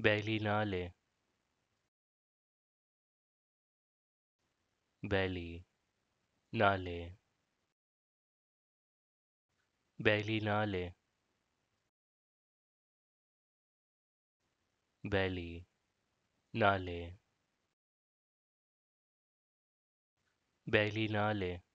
बैली ना ले बैली ना ले बैली ना ले बैली ना ले बैली ना ले